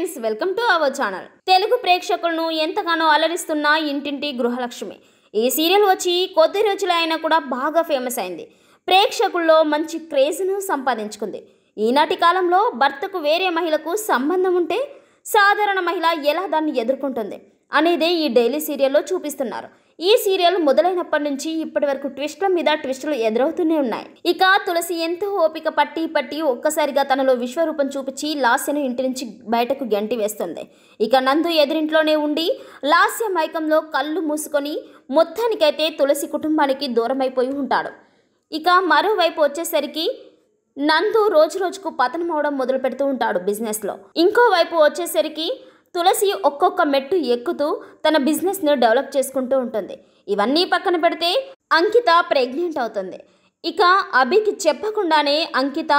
friends welcome to our channel Telugu ప్రేక్షకులను ఎంతగానో అలరిస్తున్న ఇంటింటి గృహలక్ష్మి ఈ సీరియల్ వచ్చి కొద్ది రోజులు అయినా కూడా బాగా ఫేమస్ అయింది ప్రేక్షకుల్లో మంచి క్రేజ్ను సంపాదించుకుంది ఈనాటి కాలంలో భర్తకు వేరే మహిళకు సంబంధం ఉంటే సాధారణ మహిళ ఎలా దాన్ని ఎదుర్కొంటుంది అనేది ఈ డైలీ సీరియల్లో చూపిస్తున్నారు ఈ సీరియల్ మొదలైనప్పటి నుంచి ఇప్పటి వరకు ట్విస్ట్ల మీద ట్విస్టులు ఎదురవుతూనే ఉన్నాయి ఇక తులసి ఎంతో ఓపిక పట్టి పట్టి ఒక్కసారిగా తనలో విశ్వరూపం చూపించి లాస్యను ఇంటి నుంచి బయటకు గంటి వేస్తుంది ఇక నందు ఎదురింట్లోనే ఉండి లాస్య మైకంలో కళ్ళు మూసుకొని మొత్తానికైతే తులసి కుటుంబానికి దూరమైపోయి ఉంటాడు ఇక మరోవైపు వచ్చేసరికి నందు రోజు రోజుకు పతనం అవడం మొదలు పెడుతూ ఉంటాడు బిజినెస్లో ఇంకోవైపు వచ్చేసరికి తులసి ఒక్కొక్క మెట్టు ఎక్కుతూ తన బిజినెస్ను డెవలప్ చేసుకుంటూ ఉంటుంది ఇవన్నీ పక్కన పెడితే అంకిత ప్రెగ్నెంట్ అవుతుంది ఇక అభికి చెప్పకుండానే అంకిత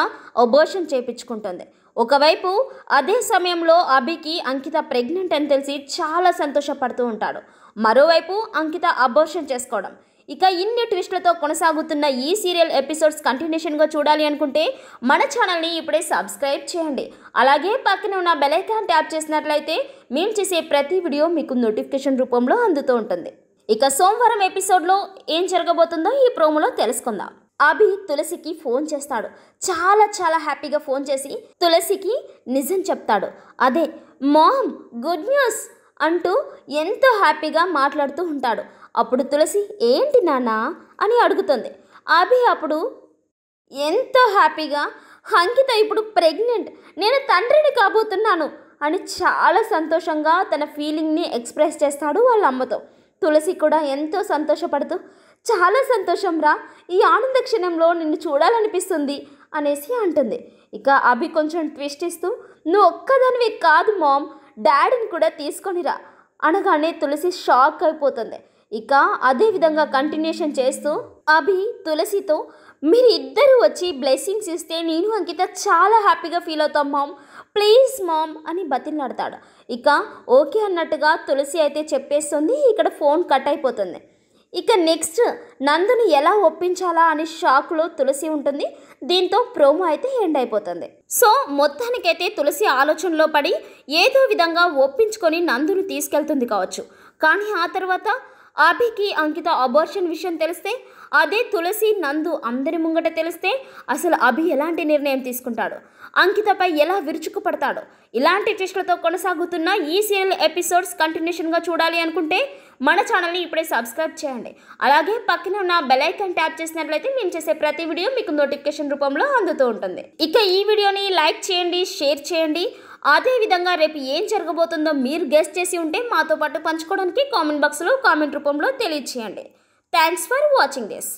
అబోషన్ చేపించుకుంటుంది ఒకవైపు అదే సమయంలో అభికి అంకిత ప్రెగ్నెంట్ అని తెలిసి చాలా సంతోషపడుతూ ఉంటాడు మరోవైపు అంకిత అబోషన్ చేసుకోవడం ఇక ఇన్ని ట్విస్ట్లతో కొనసాగుతున్న ఈ సీరియల్ ఎపిసోడ్స్ కంటిన్యూషన్గా చూడాలి అనుకుంటే మన ఛానల్ని ఇప్పుడే సబ్స్క్రైబ్ చేయండి అలాగే పక్కన ఉన్న బెలైకాన్ ట్యాప్ చేసినట్లయితే మేము చేసే ప్రతి వీడియో మీకు నోటిఫికేషన్ రూపంలో అందుతూ ఉంటుంది ఇక సోమవారం ఎపిసోడ్లో ఏం జరగబోతుందో ఈ ప్రోమోలో తెలుసుకుందాం అభి తులసికి ఫోన్ చేస్తాడు చాలా చాలా హ్యాపీగా ఫోన్ చేసి తులసికి నిజం చెప్తాడు అదే మామ్ గుడ్ న్యూస్ అంటూ ఎంతో హ్యాపీగా మాట్లాడుతూ ఉంటాడు అప్పుడు తులసి ఏంటి నానా అని అడుగుతుంది అభి అప్పుడు ఎంతో హ్యాపీగా అంకిత ఇప్పుడు ప్రెగ్నెంట్ నేను తండ్రిని కాబోతున్నాను అని చాలా సంతోషంగా తన ఫీలింగ్ని ఎక్స్ప్రెస్ చేస్తాడు వాళ్ళ అమ్మతో తులసి కూడా ఎంతో సంతోషపడుతూ చాలా సంతోషం రా ఈ ఆనంద క్షణంలో నిన్ను చూడాలనిపిస్తుంది అనేసి అంటుంది ఇక అభి కొంచెం ట్విస్ట్ ఇస్తూ నువ్వు ఒక్కదానివి కాదు మామ్ డాడీని కూడా తీసుకొనిరా అనగానే తులసి షాక్ అయిపోతుంది ఇక అదేవిధంగా కంటిన్యూషన్ చేస్తూ అభి తులసితో మీరు ఇద్దరు వచ్చి బ్లెస్సింగ్స్ ఇస్తే నేను అంకిత చాలా హ్యాపీగా ఫీల్ అవుతాం మామ్ ప్లీజ్ మామ్ అని బతిలాడతాడు ఇక ఓకే అన్నట్టుగా తులసి అయితే చెప్పేస్తుంది ఇక్కడ ఫోన్ కట్ అయిపోతుంది ఇక నెక్స్ట్ నందుని ఎలా ఒప్పించాలా అనే షాక్లో తులసి ఉంటుంది దీంతో ప్రోమో అయితే ఎండ్ అయిపోతుంది సో మొత్తానికైతే తులసి ఆలోచనలో పడి ఏదో విధంగా ఒప్పించుకొని నందును తీసుకెళ్తుంది కావచ్చు కానీ ఆ తర్వాత ఆభికి అంకిత అబార్షన్ విషయం తెలిస్తే అదే తులసి నందు అందరి ముంగట తెలిస్తే అసలు అభి ఎలాంటి నిర్ణయం తీసుకుంటాడు అంకితపై ఎలా విరుచుకుపడతాడు ఇలాంటి ట్విస్టులతో కొనసాగుతున్న ఈ సీరియల్ ఎపిసోడ్స్ కంటిన్యూషన్గా చూడాలి అనుకుంటే మన ఛానల్ని ఇప్పుడే సబ్స్క్రైబ్ చేయండి అలాగే పక్కన ఉన్న బెలైకన్ ట్యాప్ చేసినట్లయితే మేము చేసే ప్రతి వీడియో మీకు నోటిఫికేషన్ రూపంలో అందుతూ ఉంటుంది ఇక ఈ వీడియోని లైక్ చేయండి షేర్ చేయండి అదేవిధంగా రేపు ఏం జరగబోతుందో మీరు గెస్ట్ చేసి ఉంటే మాతో పాటు పంచుకోవడానికి కామెంట్ బాక్స్లో కామెంట్ రూపంలో తెలియచేయండి థ్యాంక్స్ ఫర్ వాచింగ్ దిస్